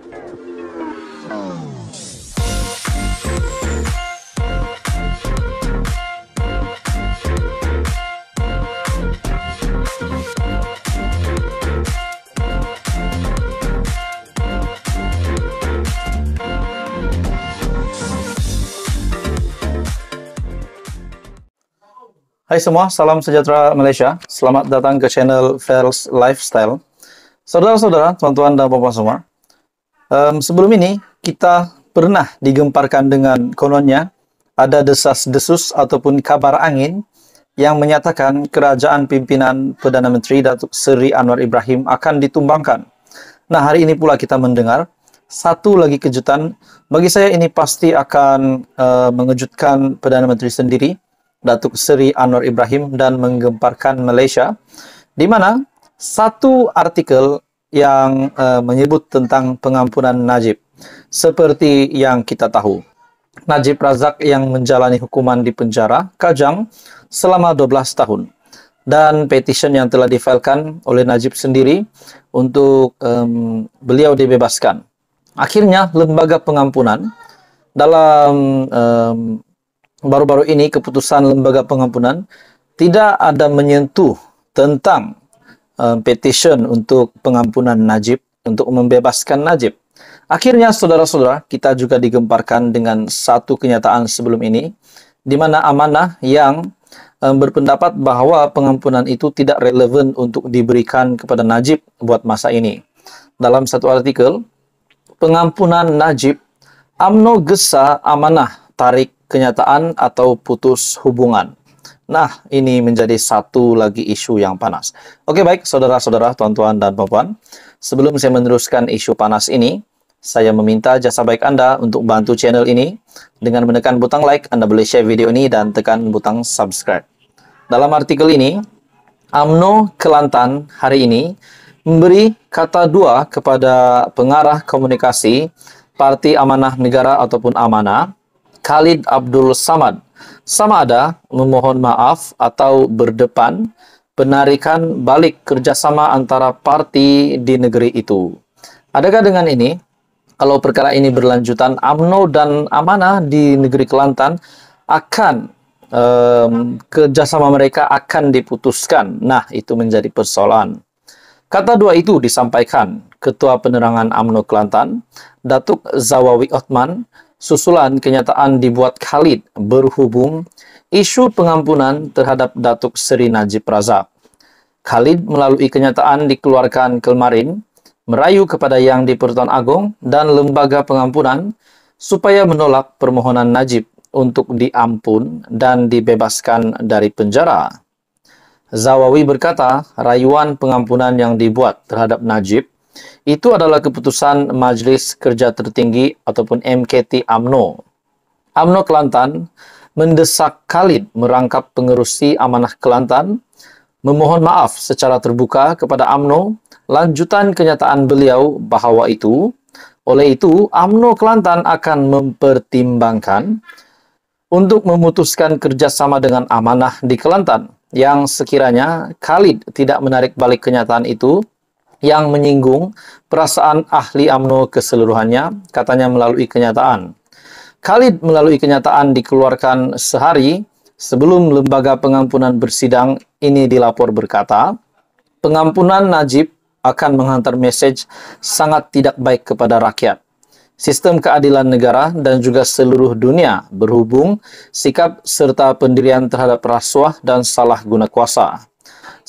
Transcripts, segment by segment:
Hai semua, salam sejahtera Malaysia. Selamat datang ke channel Fels Lifestyle. Saudara-saudara, tuan-tuan dan puan-puan semua, Um, sebelum ini kita pernah digemparkan dengan kononnya ada desas-desus ataupun kabar angin yang menyatakan kerajaan pimpinan Perdana Menteri Datuk Seri Anwar Ibrahim akan ditumbangkan. Nah, hari ini pula kita mendengar satu lagi kejutan. Bagi saya ini pasti akan uh, mengejutkan Perdana Menteri sendiri, Datuk Seri Anwar Ibrahim dan menggemparkan Malaysia di mana satu artikel yang uh, menyebut tentang pengampunan Najib. Seperti yang kita tahu, Najib Razak yang menjalani hukuman di penjara Kajang selama 12 tahun dan petition yang telah difailkan oleh Najib sendiri untuk um, beliau dibebaskan. Akhirnya lembaga pengampunan dalam baru-baru um, ini keputusan lembaga pengampunan tidak ada menyentuh tentang Eh, petition untuk pengampunan Najib, untuk membebaskan Najib. Akhirnya, saudara-saudara, kita juga digemparkan dengan satu kenyataan sebelum ini, di mana amanah yang eh, berpendapat bahwa pengampunan itu tidak relevan untuk diberikan kepada Najib buat masa ini. Dalam satu artikel, pengampunan Najib, AMNO gesa amanah tarik kenyataan atau putus hubungan. Nah, ini menjadi satu lagi isu yang panas. Oke, baik saudara-saudara, tuan-tuan dan puan-puan. Sebelum saya meneruskan isu panas ini, saya meminta jasa baik Anda untuk bantu channel ini dengan menekan butang like, Anda boleh share video ini dan tekan butang subscribe. Dalam artikel ini, AMNO Kelantan hari ini memberi kata dua kepada pengarah komunikasi Parti Amanah Negara ataupun Amanah Khalid Abdul Samad. Sama ada memohon maaf atau berdepan penarikan balik kerjasama antara parti di negeri itu. Adakah dengan ini, kalau perkara ini berlanjutan, AMNO dan Amanah di negeri Kelantan akan um, kerjasama mereka akan diputuskan? Nah, itu menjadi persoalan. Kata dua itu disampaikan Ketua Penerangan AMNO Kelantan, Datuk Zawawi Otman, susulan kenyataan dibuat Khalid berhubung isu pengampunan terhadap Datuk Seri Najib Razak. Khalid melalui kenyataan dikeluarkan kemarin merayu kepada Yang di-Pertuan Agong dan Lembaga Pengampunan supaya menolak permohonan Najib untuk diampun dan dibebaskan dari penjara. Zawawi berkata, rayuan pengampunan yang dibuat terhadap Najib itu adalah keputusan Majlis Kerja Tertinggi ataupun MKT AMNO. AMNO Kelantan mendesak Khalid merangkap pengerusi amanah Kelantan, memohon maaf secara terbuka kepada AMNO lanjutan kenyataan beliau bahwa itu. Oleh itu, AMNO Kelantan akan mempertimbangkan untuk memutuskan kerjasama dengan amanah di Kelantan yang sekiranya Khalid tidak menarik balik kenyataan itu yang menyinggung perasaan ahli AMNO keseluruhannya, katanya melalui kenyataan. Khalid melalui kenyataan dikeluarkan sehari sebelum Lembaga Pengampunan bersidang ini dilapor berkata, pengampunan Najib akan menghantar message sangat tidak baik kepada rakyat. Sistem keadilan negara dan juga seluruh dunia berhubung sikap serta pendirian terhadap rasuah dan salah guna kuasa.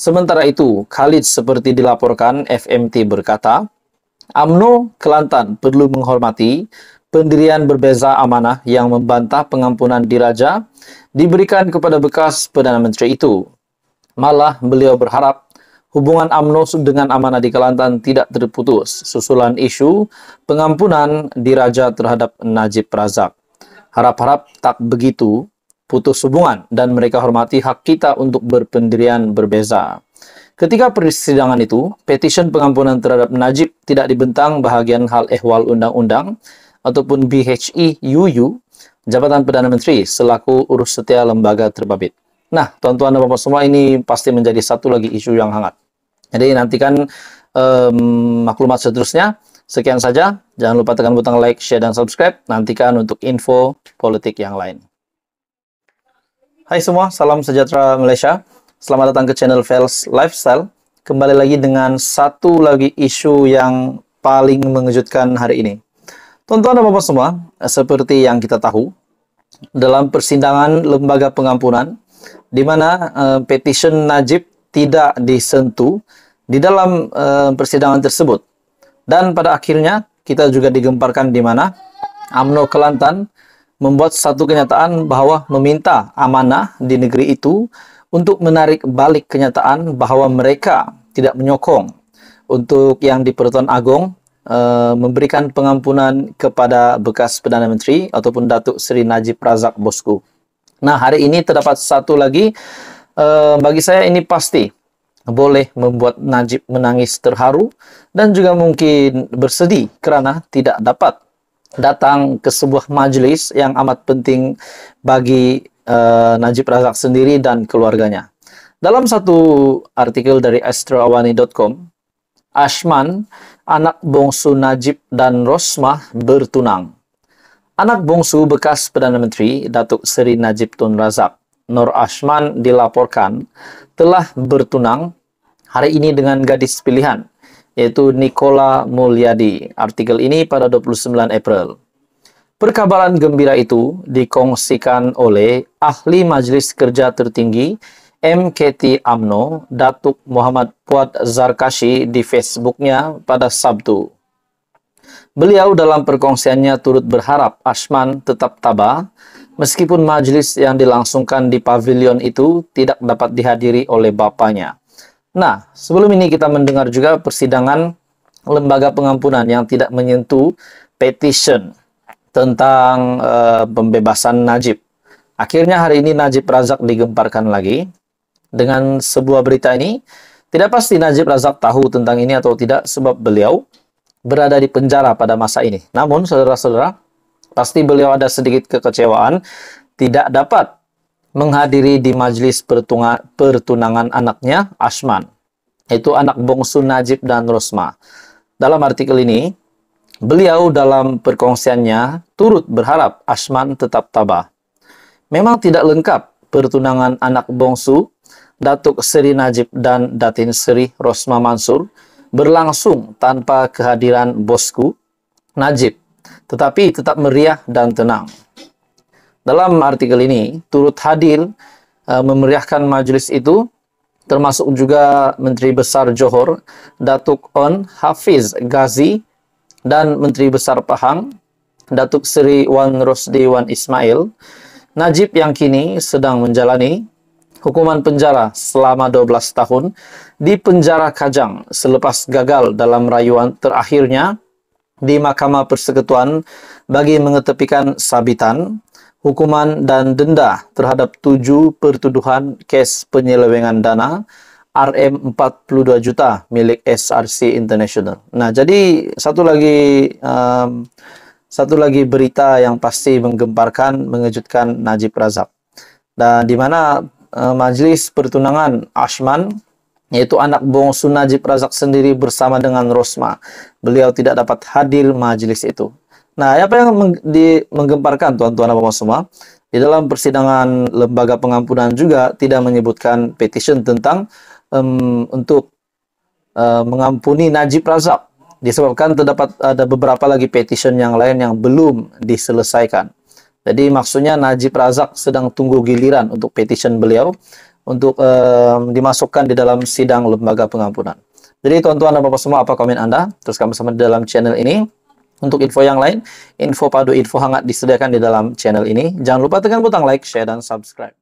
Sementara itu, Khalid seperti dilaporkan FMT berkata, AMNO Kelantan perlu menghormati pendirian berbeza amanah yang membantah pengampunan diraja diberikan kepada bekas Perdana Menteri itu. Malah beliau berharap hubungan AMNO dengan amanah di Kelantan tidak terputus susulan isu pengampunan diraja terhadap Najib Razak. Harap-harap tak begitu putus hubungan dan mereka hormati hak kita untuk berpendirian berbeza. Ketika persidangan itu, petition pengampunan terhadap Najib tidak dibentang bahagian hal ehwal undang-undang ataupun BHI e UU Jabatan Perdana Menteri selaku urus setia lembaga terbabit. Nah, tuan-tuan dan bapak semua ini pasti menjadi satu lagi isu yang hangat. Jadi nantikan um, maklumat seterusnya. Sekian saja. Jangan lupa tekan butang like, share, dan subscribe. Nantikan untuk info politik yang lain. Hai semua, salam sejahtera Malaysia. Selamat datang ke channel Fels Lifestyle. Kembali lagi dengan satu lagi isu yang paling mengejutkan hari ini. Tonton apa bapak semua, seperti yang kita tahu, dalam persidangan lembaga pengampunan, di mana uh, petition Najib tidak disentuh di dalam uh, persidangan tersebut. Dan pada akhirnya, kita juga digemparkan di mana? AMNO Kelantan membuat satu kenyataan bahwa meminta amanah di negeri itu untuk menarik balik kenyataan bahwa mereka tidak menyokong untuk yang di Pertuan Agong e, memberikan pengampunan kepada bekas Perdana Menteri ataupun Datuk Seri Najib Razak Bosku. Nah, hari ini terdapat satu lagi e, bagi saya ini pasti boleh membuat Najib menangis terharu dan juga mungkin bersedih kerana tidak dapat datang ke sebuah majelis yang amat penting bagi uh, Najib Razak sendiri dan keluarganya. Dalam satu artikel dari astroawani.com, Ashman, anak bungsu Najib dan Rosmah bertunang. Anak bungsu bekas Perdana Menteri Datuk Seri Najib Tun Razak, Nur Ashman dilaporkan telah bertunang hari ini dengan gadis pilihan yaitu Nikola Mulyadi. Artikel ini pada 29 April. Perkabaran gembira itu dikongsikan oleh ahli Majelis Kerja Tertinggi MKT AMNO, Datuk Muhammad Puat Zarkashi di Facebooknya pada Sabtu. Beliau dalam perkongsiannya turut berharap Ashman tetap tabah, meskipun majelis yang dilangsungkan di pavilion itu tidak dapat dihadiri oleh bapaknya. Nah, sebelum ini kita mendengar juga persidangan lembaga pengampunan yang tidak menyentuh petition tentang uh, pembebasan Najib. Akhirnya hari ini Najib Razak digemparkan lagi dengan sebuah berita ini. Tidak pasti Najib Razak tahu tentang ini atau tidak sebab beliau berada di penjara pada masa ini. Namun saudara-saudara, pasti beliau ada sedikit kekecewaan tidak dapat menghadiri di majlis pertunangan anaknya Ashman, yaitu anak bongsu Najib dan Rosma. Dalam artikel ini, beliau dalam perkongsiannya turut berharap Ashman tetap tabah. Memang tidak lengkap pertunangan anak bongsu Datuk Seri Najib dan Datin Seri Rosma Mansur berlangsung tanpa kehadiran bosku Najib, tetapi tetap meriah dan tenang. Dalam artikel ini, turut hadir uh, memeriahkan majelis itu termasuk juga Menteri Besar Johor, Datuk On Hafiz Ghazi, dan Menteri Besar Pahang, Datuk Seri Wan Rosdi Wan Ismail, Najib yang kini sedang menjalani hukuman penjara selama 12 tahun di penjara Kajang selepas gagal dalam rayuan terakhirnya di Mahkamah Persekutuan bagi mengetepikan sabitan hukuman dan denda terhadap tujuh pertuduhan kes penyelewengan dana RM 42 juta milik SRC International. Nah, jadi satu lagi um, satu lagi berita yang pasti menggemparkan, mengejutkan Najib Razak. Dan di mana uh, e, Majelis Pertunangan Ashman yaitu anak bongsu Najib Razak sendiri bersama dengan Rosma. Beliau tidak dapat hadir majlis itu. Nah, apa yang meng di, menggemparkan tuan-tuan apa semua? Di dalam persidangan lembaga pengampunan juga tidak menyebutkan petition tentang um, untuk uh, mengampuni Najib Razak disebabkan terdapat ada beberapa lagi petition yang lain yang belum diselesaikan. Jadi maksudnya Najib Razak sedang tunggu giliran untuk petition beliau untuk um, dimasukkan di dalam sidang lembaga pengampunan. Jadi tuan-tuan dan bapak semua apa komen Anda? Terus kami sama di dalam channel ini. Untuk info yang lain, info padu info hangat disediakan di dalam channel ini. Jangan lupa tekan butang like, share, dan subscribe.